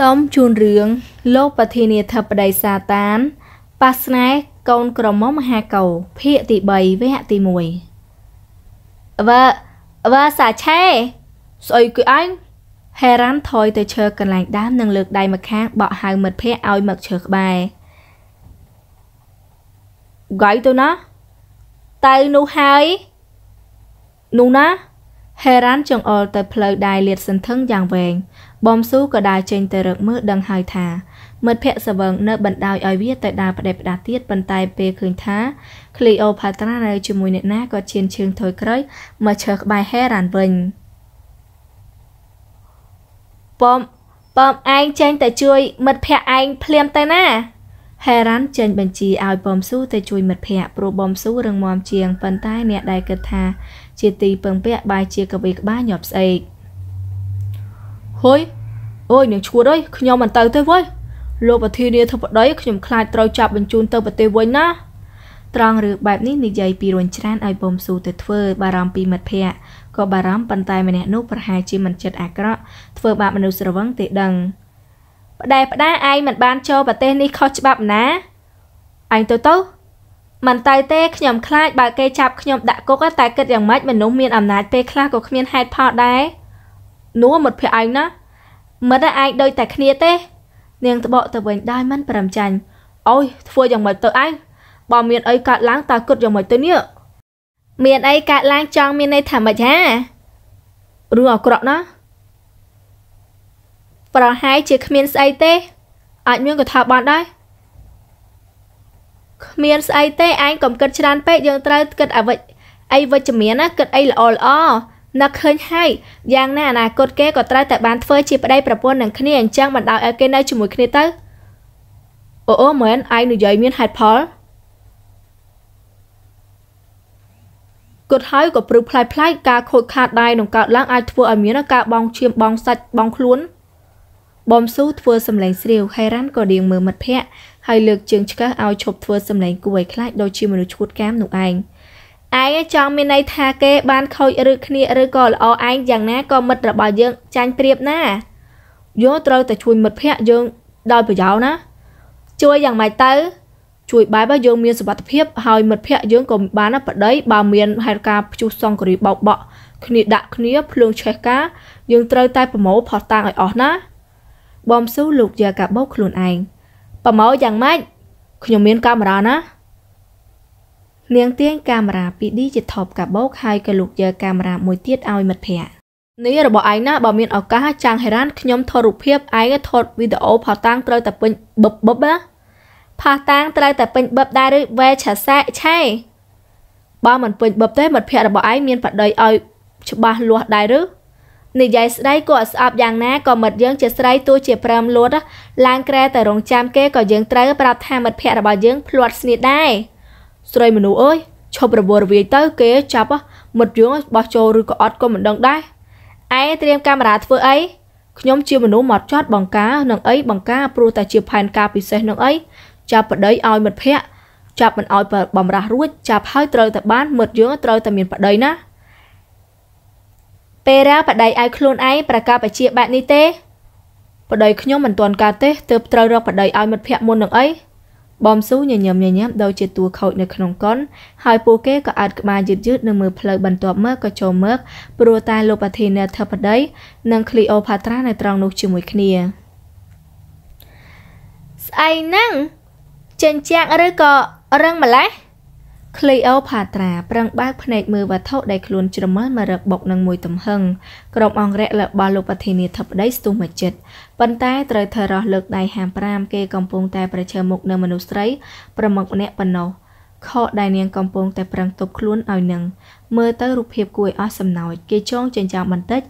សូមជូនរឿងលោកប្រធានាធិបតីសាតានប៉ាស្នេហ៍កូនក្រមុំមហាកោភាគទី3វគ្គទី1វ៉ាវ៉ាសាឆេស្អីគឺអញហេរ៉ាន់ថយទៅឈើកន្លែងដើមនិងលើកដៃមកខាងបក់ហៅមិត្តភ័ក្តិឲ្យមកឈើក្បែរកាយទៅណាទៅនោះហើយនោះណាហេរ៉ាន់ចង្អុលទៅផ្លូវដែលលាតសន្ធឹងយ៉ាងវែងបំស៊ូក៏ដើរចេញទៅរកមើលដឹងហើយថាមិត្តភក្តិសវឹងនៅបណ្ដោយឲ្យវាទៅដើរផ្ដេសផ្ដាសទៀតប៉ុន្តែពេលឃើញថាឃ្លីអូផាត្រានៅជាមួយអ្នកណាក៏ឈានឈើងថយក្រោយមកឈើក្បែរហេរ៉ាន់វិញប៉មប៉មឯងចេញទៅជួយមិត្តភក្តិឯងភ្លាមទៅណាហេរ៉ាន់ចេញបញ្ជាឲ្យបំស៊ូទៅជួយមិត្តភក្តិព្រោះបំស៊ូរឹងមាំជាងប៉ុន្តែអ្នកដែលគិតថាជាទីពឹងពាក់បាយជាកវីក្បាលញាប់ស្អែកហុយអូយនឹងឈួតអើយខ្ញុំមិនទៅទេវ៉េលោកប្រធានាធិបតីខ្ញុំខ្លាចត្រូវចាប់បញ្ជូនទៅប្រទេសវិញណាត្រង់ឬបែបនេះនិយាយពីរនច្រានឲ្យបំស៊ូទៅធ្វើបារម្ភពីមិត្តភ័ក្តិក៏បារម្ភប៉ុន្តែម្នាក់នោះប្រហែលជាមិនចិត្តអាក្រក់ធ្វើបាបមនុស្សស្រវឹងទេដឹងផ្ដែផ្ដាឯងមិនបានចូលប្រទេសនេះខុសច្បាប់ណាឯងទៅទៅមិនទៅទេខ្ញុំខ្លាចបើគេចាប់ខ្ញុំដាក់គុកតែគិតយ៉ាងម៉េចមនុស្សមានអំណាចពេលខ្លះក៏គ្មានហេតុផលដែរនួមិត្តភ័ក្ដិឯងណាមិត្តឯងដូចតែគ្នាទេ នាងត្បកទៅវិញដោយមិនប្រំចាញ់អូយធ្វើយ៉ាងម៉េចទៅឯងបើមានអីកើតឡើងតើគិតយ៉ាងម៉េចទៅនេះមានអីកើតឡើងចង់មានន័យថាម៉េចហារឿងអាក្រក់ណាប្រហែលជាគ្មានស្អីទេ អាចមានក៏ថាបានដែរគ្មាន ស្អីទេឯងកុំគិតច្រើនពេកយើងត្រូវគិតអវិជ្ជអីវិជ្ជមានណាគិតអីល្អល្អនឹកឃើញហើយយ៉ាងណាអនាគតគេក៏ត្រូវតែបានធ្វើជាប្តីប្រពន្ធនឹងគ្នាអញ្ចឹងមិនដោយឲ្យគេនៅជាមួយគ្នាទៅអូអូមែនឯងនិយាយមានហេតុផលគាត់ហើយក៏ព្រឹបផ្លាយផ្លាយការខូចខាតដៃនឹងកើតឡើងអាចធ្វើឲ្យមានការបងឈាមបងសាច់បងខ្លួនបំស៊ូធ្វើសម្លេងស្រាវហេរ៉ាន់ក៏ដៀងមើលមិត្តភ័ក្តិហើយលើកជើងឆ្កឹះឲ្យឈប់ធ្វើសម្លេងគួរឲ្យខ្លាចដូចជាមនុស្សឈួតកាមនោះឯងឯងចង់មានន័យថាគេបាន ខូចឬគ្នាឬក៏ល្អឯងយ៉ាងណាក៏មិត្តរបស់យើងចាញ់ប្រៀបណាយើងត្រូវតែជួយមិត្តភ័ក្តិយើងដោយប្រយោលណា ជួយយ៉ាងម៉េចទៅ ជួយបែបយើងមានសុវត្ថិភាពហើយមិត្តភ័ក្តិយើងក៏បានប្តីបើមានហេតុការណ៍ព្យុះសង្គ្រាមបោកបក់គ្នាដាក់គ្នាភ្លើងឆេះការយើងត្រូវតែប្រមូលផោះតាំងឲ្យអស់ណាបំស៊ូលោកយាកាបោខ្លួនឯងប្រម៉ូយ៉ាងម៉េចខ្ញុំមានកាមេរ៉ាណានាងទាញកាមេរ៉ា 2D ជាថបកាបូកហើយក៏លោកយកកាមេរ៉ាមួយទៀតឲ្យមិត្តភ័ក្តិនេះរបស់ឯងណាបើមានឱកាសចាំងហេរ៉ានខ្ញុំថតរូបភាពឯងថតវីដេអូផាតាំងត្រូវតែពេញបឹបបឹបណាផាតាំងត្រូវតែពេញបឹបដែរឬវ៉ែឆាសាក់ឆេបើមិនពេញបឹបទេមិត្តភ័ក្តិរបស់ឯងមានប្តីឲ្យច្បាស់លាស់ដែរឬនិយាយស្ដីក៏ស្អប់យ៉ាងណាក៏មិត្តយើងជាស្រីទោះជាប្រាំលួតឡើងក្រែតែរងចាំគេក៏យើងត្រូវប្រាប់ថាមិត្តភក្តិរបស់យើងភ្លាត់ស្នៀតដែរស្រីមនុស្សអើយឈប់រវល់រវាយទៅគេចាប់មិត្តយើងបោះចូលឬក៏អត់ក៏មិនដឹងដែរឯត្រៀមកាមេរ៉ាធ្វើអីខ្ញុំជាមនុស្សមកចត់បង្ការនឹងអីបង្ការព្រោះតែជាផែនការពិសេសនឹងអីចាប់ប្តីឲ្យមិត្តភក្តិចាប់មិនឲ្យបំរាស់រួចចាប់ហើយត្រូវតែបានមិត្តយើងត្រូវតែមានប្តីណាពេរាបដៃឲ្យខ្លួនឯងប្រកាសបជាបែបនេះទេបដៃខ្ញុំមិនទាន់កើតទេទើបត្រូវរកបដៃឲ្យមិត្តភ័ក្តិមុននឹងអីបំស៊ូញញឹមញញឹមដូចជាតួខូចនៅក្នុងកុនហើយពួកគេក៏អើតក្បាលយឺតយឺតនៅមើលផ្លូវបន្ទាប់មកក៏ចូលមកព្រោះតែលោកប្រធានាធិបតីនិងឃ្លីអូផាត្រានៅត្រង់នោះជាមួយគ្នាស្អីហ្នឹងចិញ្ចាក់ឬក៏រឹងម្លេះ Cleopatra ប្រឹងបើកភ្នែកមើលវត្ថុដែលខ្លួនជ្រមើលមករកបុកនឹងមួយទំហឹងក្រុមអង្គរៈរបស់លោកប្រធានាធិបតីស្ទុះមួយចិត្តប៉ុន្តែត្រូវធ្វើរស់លើកដៃ55គេកំពុងតែប្រឈមមុខនឹងមនុស្សស្រីប្រមុខម្នាក់ប៉ុណ្ណោះខកដែលនាងកំពុងតែប្រឹងទប់ខ្លួនឲ្យនឹងមើលទៅរូបភាពគួរឲ្យអស់សំណើចគេចងចិញ្ចើមបន្តិច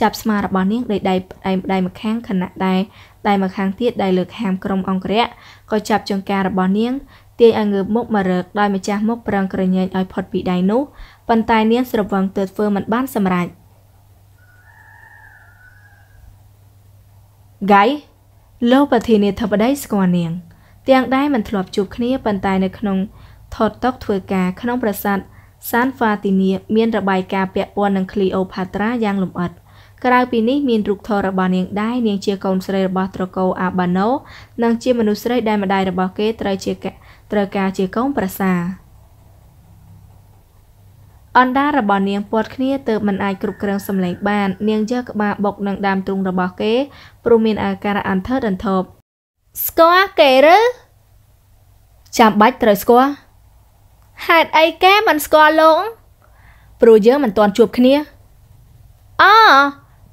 ចាប់ស្មាររបស់នាងដោយដៃផ្ដាយម្ដាយម្ខាងខណៈដែលដៃម្ខាងទៀតដែលលើកហាមក្រុមអង្គរៈក៏ចាប់ចង្ការរបស់នាងទាញឲ្យងើបមុខមករកដោយម្ចាស់មុខប្រឹងក្រញែងឲ្យផុតពីដៃនោះប៉ុន្តែនាងស្រវឹងទើបធ្វើមិនបានសម្រេចហ្គៃលោកប្រធានាធិបតីស្គាល់នាងទាំងដែរមិនធ្លាប់ជួបគ្នាប៉ុន្តែនៅក្នុងថតតុកធ្វើការក្នុងប្រាសាទសានហ្វាទីនីមានរបាយការណ៍ពាក់ព័ន្ធនឹងឃ្លីអូផាត្រាយ៉ាងលម្អិតក្រៅពីនេះមានរូបថតរបស់នាងដែរនាងជាកូនស្រីរបស់ត្រកូលអាបាណូនិងជាមនុស្សស្រីដែលម្ដាយរបស់គេត្រូវជាកាត្រូវការជាកូនប្រសាអណ្ដារបស់នាងពាត់គ្នាទើបមិនអាចគ្រប់គ្រងសម្លេងបាន នាងយកក្បាលបុកនឹងដើមទ្រូងរបស់គេ ព្រោះមានអាការៈអន្ធើតអន្ធប់ស្គាល់គេឬចាំបាច់ត្រូវស្គាល់ហេតុអីគេមិនស្គាល់លោកព្រោះយើងមិនទាន់ជួបគ្នាអ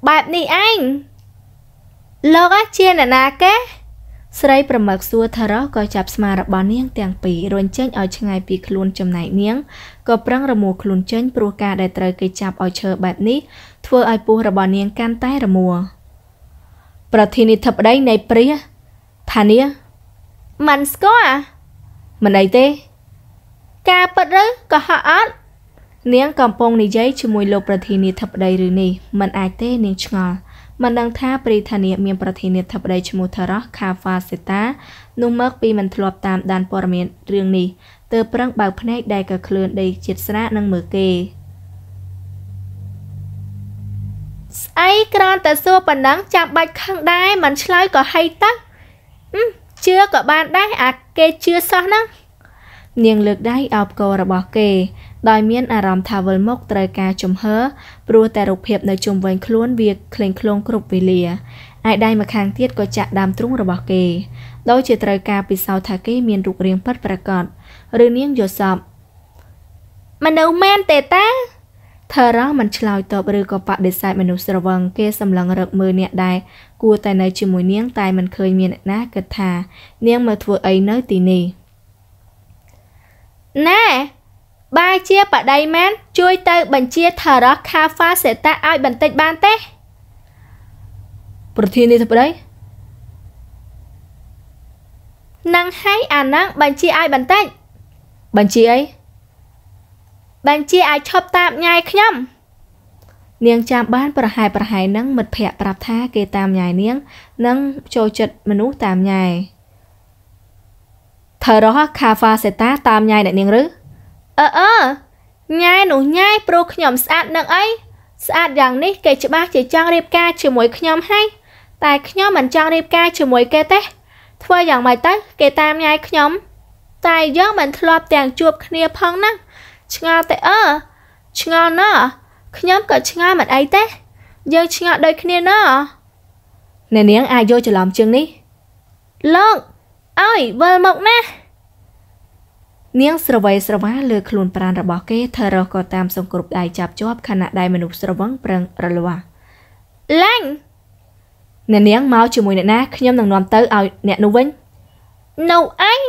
បែបនេះឯងលោកជាអ្នកណាគេស្រីប្រមឹកសួរថារោះក៏ចាប់ស្មារបស់នាងទាំងពីររួញចេញឲ្យឆ្ងាយពីខ្លួនចំណែកនាងក៏ប្រឹងរមួលខ្លួនចេញព្រោះការដែលត្រូវគេចាប់ឲ្យឈើបែបនេះធ្វើឲ្យពោះរបស់នាងកាន់តែរមួលប្រធានាធិបតីនៃព្រះថានាងមិនស្គាល់មិនអីទេការពិតឬក៏ហក់អត់នាងកំពុងនិយាយជាមួយលោកប្រធានាធិបតីឬនេះមិនអាចទេនាងឆ្ងល់មិនដឹងថាប្រិធានីមានប្រធានាធិបតីឈ្មោះថារ៉ោះខាហ្វាសេតានោះមកពីមិនធ្លាប់តាមដានព័ត៌មានរឿងនេះទើបប្រឹងបើកភ្នែកដែលក៏ឃ្លឿនដីជាតិស្រានឹងមើលគេស្អីក្រាន់តែសួរប៉ុណ្ណឹងចាំបាច់ខឹងដែរមិនឆ្លើយក៏ហីតើជឿក៏បានដែរអាគេជឿសោះហ្នឹងនាងលើកដៃអោបកោរបស់គេដោយមានអារម្មណ៍ថាវិលមុខត្រូវការជំហរព្រោះតែរូបភាពនៅជុំវិញខ្លួនវាក្លែងក្លងគ្រប់វេលាឯដៃម្ខាងទៀតក៏ចាក់ដើមទ្រូងរបស់គេដោយជាត្រូវការពិសោធន៍ថាគេមានរូបរាងពិតប្រាកដឬនាងយល់សប្តិមនុស្សមែនទេតាថរ៉ាមិនឆ្លើយតបឬក៏បដិសេធមនុស្សស្រវឹងគេសម្លឹងរកមើលអ្នកដែរគួរតែនៅជាមួយនាងតែមិនឃើញមានអ្នកណាគិតថានាងមកធ្វើអីនៅទីនេះណែបើជាបដិមានជួយទៅបញ្ជាថារកខាហ្វាសេតាឲ្យបន្តិចបានទេប្រធានាធិបតីនឹងឲ្យអានឹងបញ្ជាឲ្យបន្តិចបញ្ជាអីបញ្ជាឲ្យឈប់តាមញ៉ាយខ្ញុំនាងចាំបានប្រហែលប្រហែលនឹងមិត្តភ័ក្តិប្រាប់ថាគេតាមញ៉ាយនាង និងចូលចិត្តមនុស្សតាមញ៉ាយថើរ៉ោះខាហ្វាសេតាតាមញ៉ាយអ្នកនាងឬអឺអឺញ៉ែនោះញ៉ែព្រោះខ្ញុំស្អាត នឹងអីស្អាតយ៉ាងនេះគេច្បាស់ជាចង់រៀបការជាមួយខ្ញុំហើយតែខ្ញុំមិនចង់រៀបការជាមួយគេទេធ្វើយ៉ាងម៉េចទៅគេតាមញ៉ែខ្ញុំតែយើងមិនធ្លាប់ទាំងជួបគ្នាផងណា ឆ្ងល់តែអឺឆ្ងល់ណាខ្ញុំក៏ឆ្ងល់មិនអីទេយើងឆ្ងល់ដូចគ្នាណាអ្នកនាងអាចយកច្រឡំជាងនេះលោកអើយវិលមកណានាងស្រវៃស្រវាលើខ្លួនប្រានរបស់គេថារស់ក៏តាមសង្គ្រប់ដៃចាប់ជាប់ខណៈដែលមនុស្សស្រវឹងប្រឹងរលាស់ឡាញ់អ្នកនាងមកជាមួយអ្នកណាខ្ញុំនឹងនាំទៅឲ្យអ្នកនោះវិញនៅអញ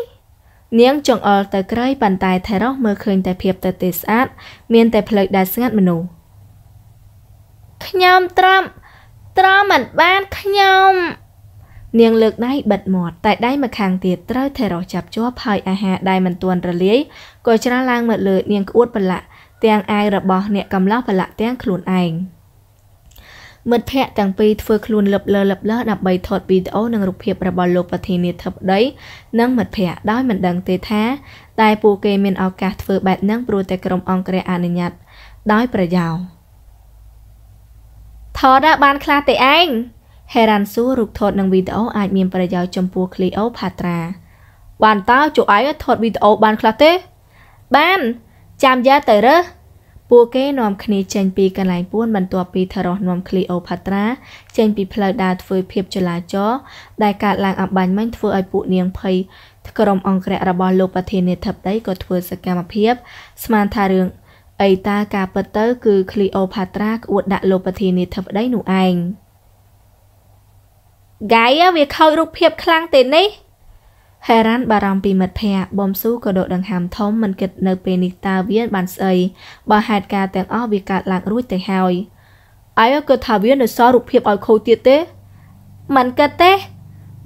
នាងចង្អុលទៅក្រៃប៉ុន្តែថេរ៉ូសមើលឃើញតែភាពទៅទេស្អាតមានតែផ្លូវដែលស្ងាត់មនុស្សខ្ញុំត្រាំត្រាំមិនបានខ្ញុំនាងលើកដៃបិទមាត់តែដៃម្ខាងទៀតត្រូវថេរ៉ូសចាប់ជាប់ហើយអាហារដែលមិនទាន់រលាយក៏ច្រាលឡើងមកលើ នាងក្អួតប្រឡាក់ ទាំងអាយរបស់អ្នកកំឡោះប្រឡាក់ទាំងខ្លួនឯងមិត្តភ័ក្តិទាំងពីរធ្វើខ្លួនលឹបលឺលឹបលឺដើម្បីថតវីដេអូនិងរូបភាពរបស់លោកប្រធានាធិបតីនិងមិត្តភ័ក្តិដោយមិនដឹងទេថា តែពួកគេមានឱកាសធ្វើបែបហ្នឹងព្រោះតែក្រុមអង្គការអនុញ្ញាតដោយប្រយោលថតបានខ្លះទេឯងហេរ៉ាន់ស៊ូរូបថតនិងវីដេអូអាចមានប្រយោជន៍ចំពោះ Cleopatra បានតើចុះឯងថតវីដេអូបានខ្លះទេបានចាំយ៉ាទៅរើសពួកគេនាំគ្នាចេញពីកន្លែងពួនបន្ទាប់ពីថរោះនាំ Cleopatra ចេញពីផ្លូវដើរធ្វើភាពចលាចលដែលកាត់ឡើងអបាញ់មិញធ្វើឲ្យពួកនាងភ័យក្រុមអង្គរៈរបស់លោកប្រធានាធិបតីក៏ធ្វើសកម្មភាព ស្មានថារឿងអីតាការពិតទៅគឺ Cleopatra ក្អួតដាក់លោកប្រធានាធិបតីនោះឯង។ហ្គាយវាខូចរូបភាពខ្លាំងទេនេះហេរ៉ាន់បារម្ភពីមិត្តភ័ក្តិបំស៊ូក៏ដកដង្ហើមធំមិនគិតនៅពេលនេះតើវាបានស្អីបើហេតុការទាំងអស់វាកើតឡើងរួចទៅហើយអាយក៏ថាវានៅសល់រូបភាពឲ្យខូចទៀតទេមិនគិតទេ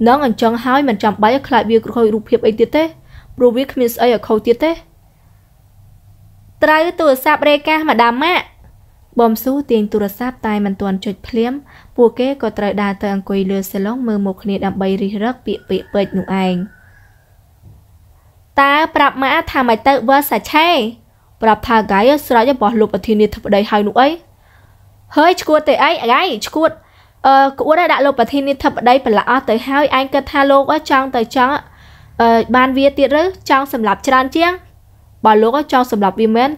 នងអញ្ចឹងហើយមិនចាំបាច់ខ្លាចវាខូចរូបភាពអីទៀតទេព្រោះវាគ្មានស្អីឲ្យខូចទៀតទេត្រូវទូរស័ព្ទរេកាសម្ដាមម៉ាក់បំស៊ូទាញទូរស័ព្ទតែមិនទាន់ចុចភ្លាម ពួកគេក៏ត្រូវដើរទៅអង្គុយលើសាឡុងមើលមុខគ្នាដើម្បីរិះរឹកពាក្យពាក្យពេចនោះឯងតើប្រាប់ម៉ាថាមិនទៅវើសាឆេ ប្រាប់ថាហ្កាយស្រេចរបស់លោកប្រធានាធិបតីហើយនោះអីហើយឈួតទៅអីហ្កាយឈួតអឺក្អួតដាក់លោកប្រធានាធិបតីប្រឡាក់អស់ទៅហើយឯងគិតថាលោកចង់ទៅចង់អឺបានវាទៀតឬចង់សម្លាប់ច្រើនជាងបើលោកចង់សម្លាប់វាមែន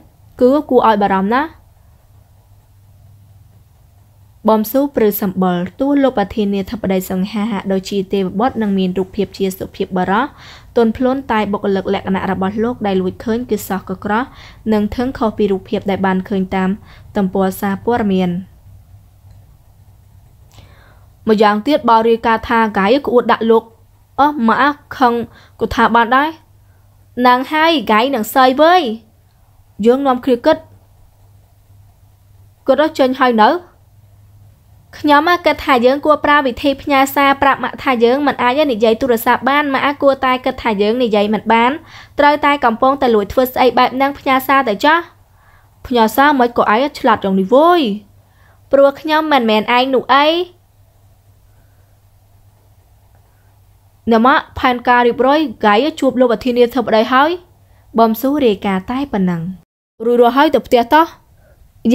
គឺគួរឲ្យបារម្ភណាស់បំស៊ូព្រឺសម្បល់ទួលោកប្រធានាធិបតីសង្ហាដូចជាទេវបុត្រនឹងមានរូបភាពជាសុភាពបរោះទន់ភ្លន់តែបុគ្គលិកលក្ខណៈរបស់លោកដែលលួចឃើញគឺសោះកក្រោះនិងថឹងខុសពីរូបភាពដែលបានឃើញតាមទំព័រសារព័ត៌មានម្យ៉ាងទៀតបើរាយការណ៍ថាកាយក្អួតដាក់លោកអស់មកអាខឹងក៏ថាបានដែរនាងហើយកាយនឹងសើយវើយយើងនាំគ្រាគិតគាត់រត់ចេញហើយនៅខ្ញុំគិតថាយើងគួរប្រើវិធីផ្ញើសារប្រាប់ម៉ាក់ថាយើងមិនអាចនិយាយទូរស័ព្ទបានម៉ាក់គួរតែគិតថាយើងនិយាយមិនបានត្រូវតែកំពុងតែលួចធ្វើស្អីបែបហ្នឹងផ្ញើសារទៅចោះផ្ញើសារមិនក៏ឯងឆ្លាតយ៉ាងនេះវយព្រោះខ្ញុំមិនមែនឯងនោះអីណមផែនការរៀបរយកាយជួបលោកអធិនាធិបតីហើយបំស៊ូរាយការតែប៉ុណ្ណឹងរួចរស់ហើយទៅផ្ទះតោះ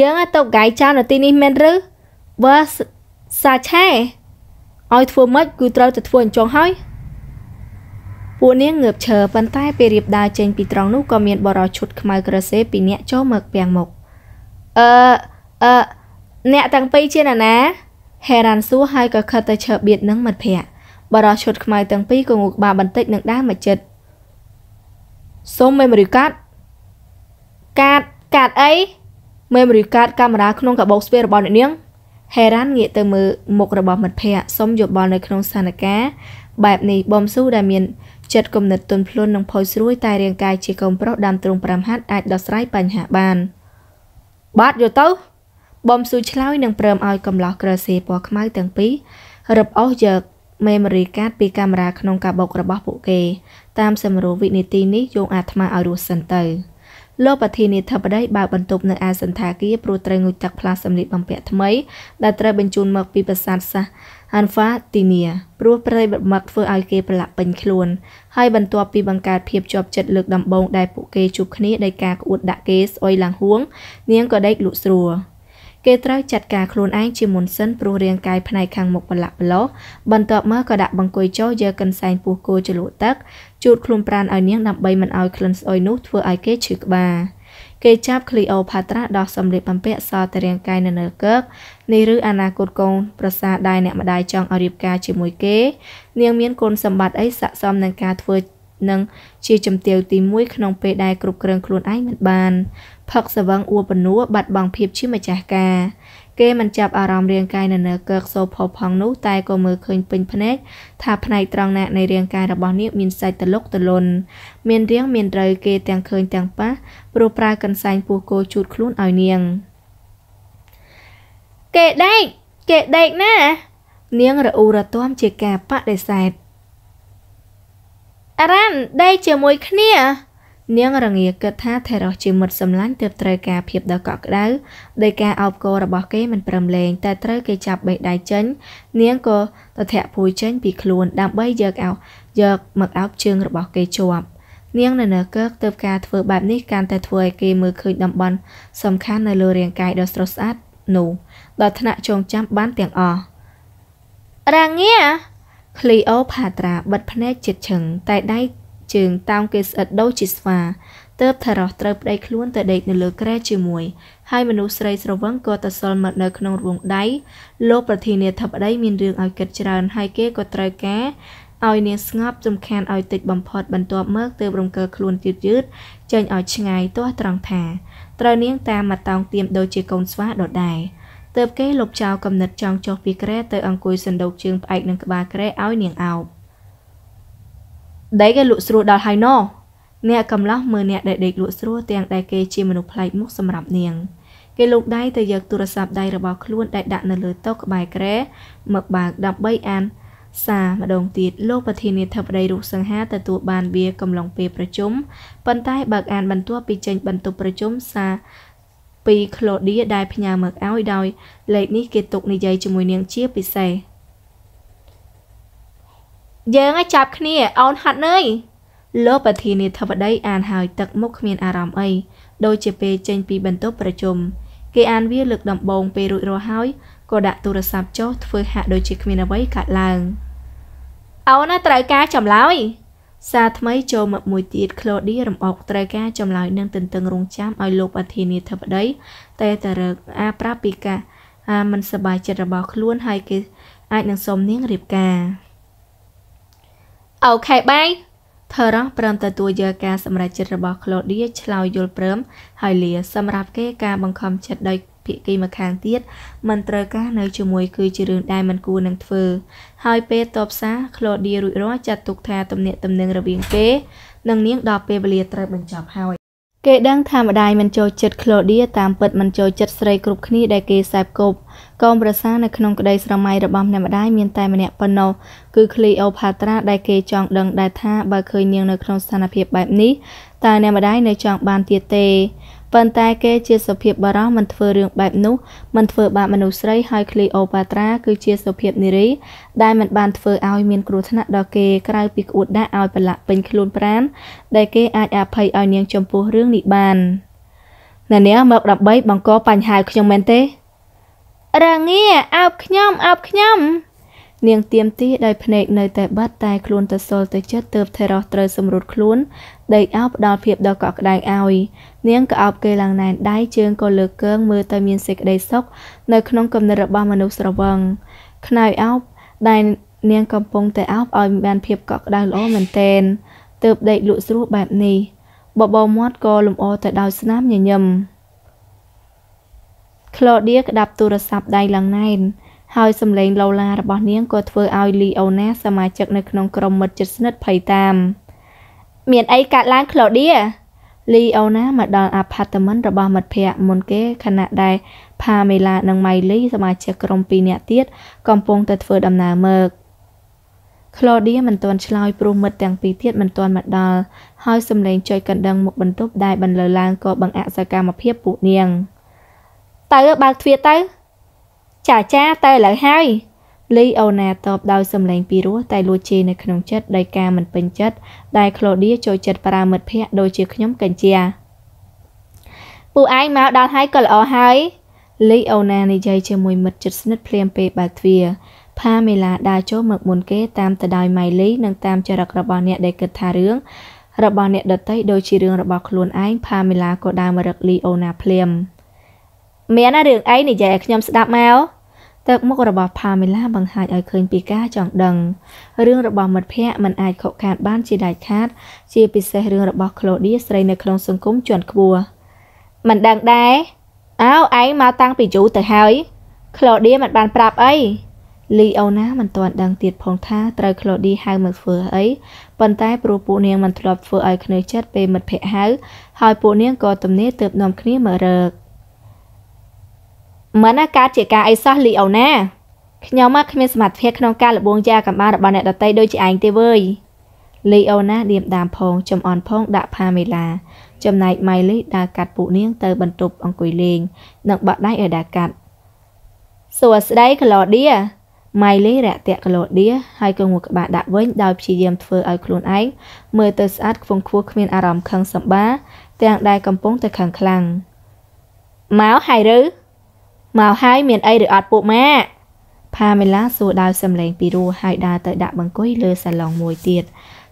យើងទៅកាយចោលនៅទីនេះមែនឬបើសាឆេឲ្យធ្វើម៉េចគឺត្រូវតែធ្វើអញ្ចឹងហើយពួកនាងងើបឈរប៉ុន្តែពេលរៀបដើរចេញពីត្រង់នោះក៏មានបរោះឈុតខ្មៅក្រសេពីរនាក់ចូលមកពាំងមុខអឺអឺអ្នកទាំងពីរជាណាណាហេរ៉ាន់សួរហើយក៏ខិតទៅឈរបៀតនឹងមិត្តភ័ក្តិបរោះឈុតខ្មៅទាំងពីរក៏ងូកបាបន្តិចនឹងដើរមកចិត្តសូម memory card កាតកាតអី memory card កាមេរ៉ាក្នុងកាបូបស្វេរបស់អ្នកនាងហេរ៉ាន់ងាកទៅមើលមុខរបស់មិត្តភ័ក្តិសុំយោបល់នៅក្នុងស្ថានភាពបែបនេះបំស៊ូដែលមានចិត្តគំនិតទន់ភ្លន់និងផុយស្រួយតែរាងកាយជាកូនប្រុសដើមទ្រូង5ហាត់អាចដោះស្រាយបញ្ហាបានបាទយល់ទៅបំស៊ូឆ្លើយនិងព្រមឲ្យកំឡោះក្រសេពណ៌ខ្មៅទាំងពីររឹបអូសយក memory card ពីកាមេរ៉ាក្នុងកាបូបរបស់ពួកគេតាមសម្រួលវិនាទីនេះយោងអាត្មាឲ្យរស់សិនទៅ។លោកប្រធានាធិបតីបើកបន្ទប់នៅអាសន្តាគារព្រោះត្រូវងូតទឹកផ្លាស់សម្លៀកបំពាក់ថ្មីដែលត្រូវបញ្ជូនមកពីប្រាសាទសាសអានហ្វាទីនីព្រោះប្រតិបត្តិមកធ្វើឲ្យគេប្រឡាក់ពេញខ្លួនហើយបន្ទាប់ពីបង្កើតភាពជាប់ចិត្តលើកដំបូងដែលពួកគេជួបគ្នាដោយការក្អួតដាក់គេស្អុយឡើងហួងនាងក៏ដេកលក់ស្រួលគេត្រូវចាត់ការខ្លួនឯងជាមុនសិនព្រោះរាងកាយផ្នែកខាងមុខប្រឡាក់ប្រឡោះបន្ទាប់មកក៏ដាក់បង្គោយចោលយកកន្សែងពោះគោជ្រលក់ទឹកជូតខ្លួនប្រានឲ្យនាងដើម្បីមិនឲ្យក្លិនស្អុយនោះធ្វើឲ្យគេឈឺក្បាលគេចាប់ឃ្លីអូផាត្រាដោះសម្លៀកបំពាក់សតរាងកាយនៅលើកើកនេះឬអនាគតកូនប្រសាដែរអ្នកម្ដាយចង់ឲ្យរៀបការជាមួយគេនាងមានគុណសម្បត្តិអីស័កសមនឹងការធ្វើនឹងជាជំទាវទី1ក្នុងពេលដែលគ្រប់គ្រងខ្លួនឯងមិនបានផឹកស្វឹងអួបនួបាត់បង់ភាពជាម្ចាស់ការគេមិនចាប់អារម្មណ៍រាងកាយនៅលើកើកសូផផង់នោះតែក៏មើលឃើញពេញភ្នែកថាផ្នែកត្រង់ណានៃរាងកាយរបស់នាងមានសាច់ទលុកទលន់មានរាងមានរូវគេទាំងឃើញទាំងប៉ះព្រោះប្រើកន្សែងពោះគោជូតខ្លួនឲ្យនាងគេដេកគេដេកណានាងរអ៊ូរទាំជាការបដិសេធអរ៉ាន់ដេកជាមួយគ្នានាងរងាគិតថាថេរ៉ុសជាមុតសម្លាញ់ទើបត្រូវការភាពដ៏កក់ក្ដៅដោយការអោបគោរបស់គេមិនព្រមលែងតែត្រូវគេចាប់បេះដៃចេញនាងក៏ទធាក់ពួយចេញពីខ្លួនដើម្បីយកអោយកមកអោបជើងរបស់គេជាប់នាងនៅនៅកើកទើបការធ្វើបែបនេះកាន់តែធ្វើឲ្យគេមើលឃើញតំបន់សំខាន់នៅលើរាងកាយដ៏ស្រស់ស្អាតនោះដល់ថ្នាក់ចងចាំបានទាំងអស់រាងាឃ្លីអូផាត្រាបិទភ្នែកជិតឈឹងតែដៃជើងតោងគេស្អិតដូចជាស្វាទើបថារស់ត្រូវប្តីខ្លួនទៅដេកនៅលើគ្រែជាមួយហើយមនុស្សស្រីស្រវឹងក៏ទៅសល់មកនៅក្នុងរវងដៃលោកប្រធានាធិបតីមានរឿងឲ្យគិតច្រើនហើយគេក៏ត្រូវការឲ្យនាងស្ងប់សំខាន់ឲ្យតិចបំផុតបន្ទាប់មកទើបរង្គើខ្លួនយឺតយឺតចេញឲ្យឆ្ងាយទាស់ត្រង់ថាត្រូវនាងតាមមកតោងទៀមដូចជាកូនស្វាដដែរទើបគេលុបចោលកំណត់ចង់ចុះពីគ្រែទៅអង្គុយសណ្ដោកជើងផ្អែកនឹងក្បាលគ្រែឲ្យនាងអោបដេកឲ្យលក់ស្រួលដល់ហើយណោះអ្នកកំឡោះមើលអ្នក ដែលដេកលក់ស្រួលទាំងដែលគេជាមនុស្សប្លែកមុខសម្រាប់នាងគេលោកដៃទៅយកទូរស័ព្ទដៃរបស់ខ្លួនដែលដាក់នៅលើតុក្បែរក្រែមកបើកដើម្បីអាន សារម្ដងទៀតលោកប្រធានាធិបតីរុស្សង្ហាទទួលបានវាកំឡុងពេលប្រជុំប៉ុន្តែ បើកអានបន្ទាប់ពីចេញបន្ទប់ប្រជុំសារពីក្លូឌៀដែលផ្ញើមកឲ្យដោយលេខនេះគេទុកនិយាយជាមួយនាងជា ពិសេសយើងឲ្យចាប់គ្នាអូនហាត់នើយលោកប្រធានាធិបតីអានហើយទឹកមុខគ្មានអារម្មណ៍អីដូចជាពេលចេញពីបន្ទប់ប្រជុំគេអានវាលើកដំបូងពេលរួចរាល់ហើយក៏ដាក់ទូរស័ព្ទចុះធ្វើហាក់ដូចជាគ្មានអ្វីកើតឡើងអូនណាត្រូវការចម្លើយសារថ្មីចូលមកមួយទៀតក្លូឌីរំអកត្រូវការចម្លើយនឹងទន្ទឹងរង់ចាំឲ្យលោកអធានាធិបតីតែតរឹកអាប្រាប់ពីការអាមិនសប្បាយចិត្តរបស់ខ្លួនហើយគេអាចនឹងសុំនាងរៀបការអូខេបាយថរ៉ងព្រមទទួលយកការសម្រេចចិត្តរបស់ក្លូឌៀឆ្លើយយល់ព្រមហើយលាសម្រាប់គេការបង្ខំចិត្តដោយភាគីម្ខាងទៀតមិនត្រូវការនៅជាមួយគឺជារឿងដែលមិនគួរនឹងធ្វើហើយពេលតបសារក្លូឌៀរួចរាល់ចាត់ទុកថាទំនាក់ទំនងរវាងគេនិងនាងដល់ពេលវេលាត្រូវបញ្ចប់ហើយគេដឹងថាម្ដាយមិនចូលចិត្តក្លូឌៀតាមពិតមិនចូលចិត្តស្រីគ្រប់គ្នាដែលគេសែបគប់កូនប្រសានៅក្នុងក្តីស្រមៃរបស់អ្នកម្ដាយមានតែម្នាក់ប៉ុណ្ណោះគឺឃ្លីអូផាត្រាដែលគេចង់ដឹងដែរថាបើឃើញនាងនៅក្នុងស្ថានភាពបែបនេះតើអ្នកម្ដាយនៅចង់បានទៀតទេប៉ុន្តែគេជាសុភាពបរោះមិនធ្វើរឿងបែបនោះមិនធ្វើបាបមនុស្សស្រីហើយឃ្លីអូប៉ាត្រា គឺជាសុភាពនារីដែលមិនបានធ្វើឲ្យមានគ្រោះថ្នាក់ដល់គេក្រៅពីក្អួតដាក់ឲ្យប្រឡាក់ពេញខ្លួនប្រានដែលគេអាចអភ័យឲ្យនាងចំពោះរឿងនេះបានណានាងមកដើម្បីបង្កបញ្ហាខ្ញុំមែនទេរងាអោបខ្ញុំអោបខ្ញុំនាងទៀមទីដោយភ្នែកនៅតែបាត់តែខ្លួនទៅសល់ទៅចិត្តទើបថេរ៉ោះត្រូវសម្រួតខ្លួនដេកអោបផ្ដល់ភាពដ៏កក់ក្ដៅឲ្យនាងក៏អោបគេឡើងណែនដៃជើងក៏លើកើងមើលទៅមានសេចក្ដីសុខនៅក្នុងគំនិតរបស់មនុស្សស្រវឹងខ្នើយអោបដែលនាងកំពុងតែអោបឲ្យមានភាពកក់ក្ដៅល្អមែនតែនទើបដេកលក់ស្រួលបែបនេះបបោមាត់ក៏លំអទៅដោយស្នាមញញឹមក្លឌៀក្តាប់ទូរស័ព្ទដៃឡើងណែនហើយសម្លេងឡូឡារបស់នាងក៏ធ្វើឲ្យលីអូណាសមាជិកនៅក្នុងក្រុមមិត្តជិតស្និទ្ធភ័យតាម។មានអីកើតឡើងក្លូឌៀលីអូណាមកដល់អាផាតមិនរបស់មិត្តភ័ក្តិមុនគេខណៈដែលផាមេឡានិងម៉ៃលីសមាជិកក្រុម2នាក់ទៀតកំពុងតែធ្វើដំណើរមកក្លូឌៀមិនទាន់ឆ្លើយព្រោះមិត្តទាំងពីរទៀតមិនទាន់មកដល់ហើយសំឡេងចុយកណ្ដឹងមុខបន្ទប់ដែលបន្លឺឡើងក៏បង្អាក់សកម្មភាពពួកនាងទៅបើកទ្វារទៅ ចាចាទៅឥឡូវហើយលីអូណាតបដោយសម្លេងពីរោះតែលួចជេរនៅក្នុងចិត្តដោយការមិនពេញចិត្តដែលក្លូឌៀចូលចិត្តប្រាមិត្តភ័ក្រដូចជាខ្ញុំកញ្ញាពូឯងមកដល់ហើយក៏ល្អហើយលីអូណានិយាយជាមួយមិត្តជិតស្និទ្ធភ្លាមពេលបើកទ្វារផាមេឡាដើរចូលមកមុនគេតាមទៅដោយម៉ៃលីនិងតាមចរិតរបស់អ្នកដែលគិតថារឿងរបស់អ្នកដតីដូចជារឿងរបស់ខ្លួនឯងផាមេឡាក៏ដើរមករកលីអូណាភ្លាមមានរឿងអីនិយាយឲ្យខ្ញុំស្ដាប់មកទឹកមុខរបស់ផាមេឡាបង្ហាញឲ្យឃើញពីការចង់ដឹងរឿងរបស់មិត្តភ័ក្តិមិនអាចខកខានបានជាដាច់ខាតជាពិសេសរឿងរបស់ក្លូឌីស្រីនៅក្នុងសង្គមជាន់ខ្ពស់មិនដឹងដែរអោឯងមកតាំងពីយូរទៅហើយក្លូឌីមិនបានប្រាប់អីលីអូណាមិនទាន់ដឹងទៀតផងថាត្រូវក្លូឌីហៅមកធ្វើអីប៉ុន្តែព្រោះពួកនាងមិនធ្លាប់ធ្វើឲ្យគ្នាចិត្តពេលមិត្តភ័ក្តិហៅហើយពួកនាងក៏ទំនេរទើបនាំគ្នាមករក។មិនណាកើតជាការអីសោះលីអូណាខ្ញុំមកគ្មានសមត្ថភាពក្នុងការលបួងជាអាកម្បារបស់អ្នកដតីដូចជាឯងទេវើយលីអូណាដៀមដាមផង ចំអន់ផងដាក់ផាមេឡា ចំណែកម៉ៃលីដើរកាត់ពួកនាងទៅបន្ទប់អង្គុយលេងនិងបាក់ដៃឲ្យដើរកាត់សួស្ដីក្លូឌៀម៉ៃលីរាក់ទាក់ក្លូឌៀហើយក៏ងួតក្បាលដាក់វិញដោយព្យាយាមធ្វើឲ្យខ្លួនឯងមើលទៅស្អាតខ្វងខ្វួរគ្មានអារម្មណ៍ខឹងសម្បា ទាំងដែលកំពុងតែខឹងខ្លាំងមកហើយឬមកហើយមានអីឬអត់ពួកម៉ាផាមេឡាសួរដោយសំឡេងពីរោះហើយដើរទៅដាក់បង្គីលើសាឡុងមួយទៀត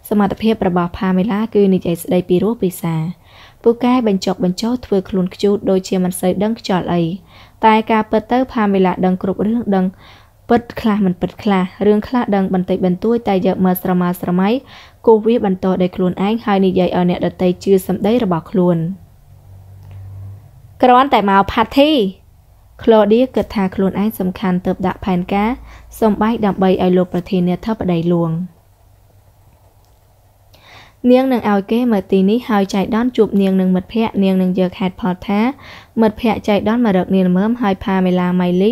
សមត្ថភាពរបស់ផាមេឡាគឺ និយាយស្ដីពីរោះពិសាពូកែបញ្ចុកបញ្ចោធ្វើខ្លួនខ្ជូតដូចជាមិនសូវដឹងខ្យល់អីតែការពិតទៅផាមេឡាដឹងគ្រប់រឿងដឹងពិតខ្លះមិនពិតខ្លះរឿងខ្លះដឹងបន្តិចបន្តួចតែយកមើលស្រមើស្រមៃគូវាបន្តដោយខ្លួនឯងហើយនិយាយឲ្យអ្នកដតីជឿសម្ដីរបស់ខ្លួនគ្រាន់តែមកផាធីក្លឌៀគិតថាខ្លួនឯងសំខាន់ទៅដាក់ផែនការសំបែកដើម្បីឲ្យលោកប្រធានាធិបតីលួងនាងនឹងឲ្យគេមកទីនេះហើយចៃដនជួបនាងនឹងមិត្តភ័ក្ដិនាងនឹងយកហេតុផលថាមិត្តភ័ក្ដិចៃដនមករកនាងល្មើមហើយផាមេឡាម៉ៃលី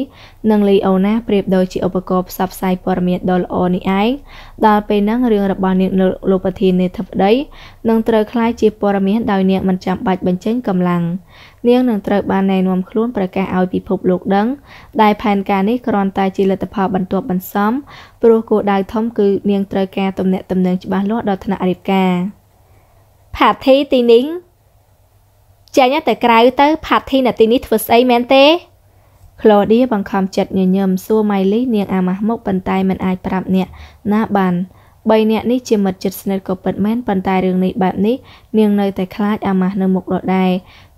និង លីអូណាប្រៀបដូចជាឧបករណ៍ផ្សព្វផ្សាយព័ត៌មានដ៏ល្អនេះឯងដល់ពេលហ្នឹងរឿងរបស់នាងលោកប្រធាននាយធិបតីនឹងត្រូវคล้ายជាព័ត៌មានដោយនាងមិនចាំបាច់បញ្ចេញកម្លាំងនាងនឹងត្រូវបានណែនាំខ្លួនប្រកាសឲ្យពិភពលោកដឹងដែលផែនការនេះគ្រាន់តែ ជាលទ្ធផលបន្ទាប់បន្សំព្រោះគោលដៅធំ គឺនាងត្រូវការទំនាក់ទំនងច្បាស់លាស់ដល់ថ្នាក់រាជការផាធីទីនេះចាញ់តែក្រៅទៅ ផាធីនៅទីនេះធ្វើស្អីមែនទេក្លឌៀបង្ខំចិត្តញញឹមសួរម៉ៃលីនាងអាម៉ាស់មុខប៉ុន្តែមិនអាចប្រាប់អ្នកណាបានបីអ្នកនេះជាមិត្តជិតស្និទ្ធក៏ពិតមែនប៉ុន្តែរឿងនេះបែបនេះនាងនៅតែខ្លាចអាម៉ាស់នៅមុខដដែល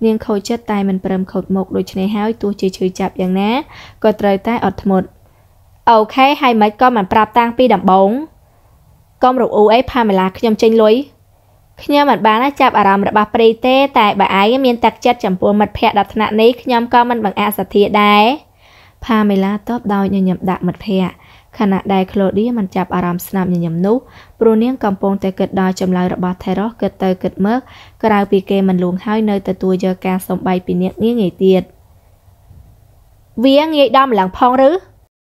នាងខូចចិត្តតែមិនព្រមខូចមុខដូច្នេះហើយទោះជាឈឺចាប់យ៉ាងណាក៏ត្រូវតែអត់ធ្មត់អូខេហើយមិនក៏មិនប្រាប់តាំងពីដំបូងកុំរអ៊ូអីផាមេឡាខ្ញុំចេញលុយខ្ញុំមិនបានចាប់អារម្មណ៍របស់ព្រីទេតែបើឯងមានទឹកចិត្តចំពោះមិត្តភ័ក្តិដល់ថ្នាក់នេះខ្ញុំក៏មិនបង្អាក់សទ្ធាដែរផាមេឡាតបដោយញញឹមដាក់មិត្តភ័ក្តិខណៈដែលក្លូឌីមិនចាប់អារម្មណ៍ស្នាប់ញញឹមនោះព្រោះនាងកំពុងតែគិតដល់ចម្លើយរបស់ថេរ៉ូសគិតទៅគិតមកក្រៅពីគេមិនលួងហើយនៅទទួលយកការសំបីពីនាងងាយទៀតវាងាយដល់ម្លងផងឬ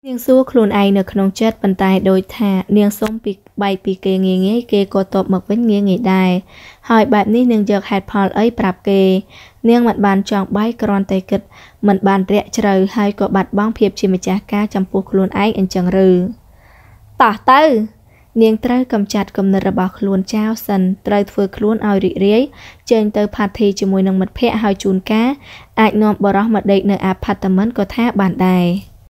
នាងសួរខ្លួនឯងនៅក្នុងចិត្តប៉ុន្តែដូចថា នាងសុំពីបែកពីគេងាយងាយគេក៏តបមកវិញងាយងាយដែរហើយបែបនេះនាងយកហេតុផលអីប្រាប់គេនាងមិនបានចង់បែកគ្រាន់តែគិតមិនបានរាក់ជ្រៅហើយក៏បាត់បង់ភាពជាម្ចាស់ការចំពោះខ្លួនឯងអញ្ចឹងឬតោះទៅ នាងត្រូវកំចាត់គំនិតរបស់ខ្លួនចោលសិនត្រូវធ្វើខ្លួនឲ្យរីករាយចេញទៅផាធីជាមួយនឹងមិត្តភ័ក្តិហើយជួនកាលអាចនាំបរោះមកដេកនៅអាផាតមិនក៏ថាបានដែរ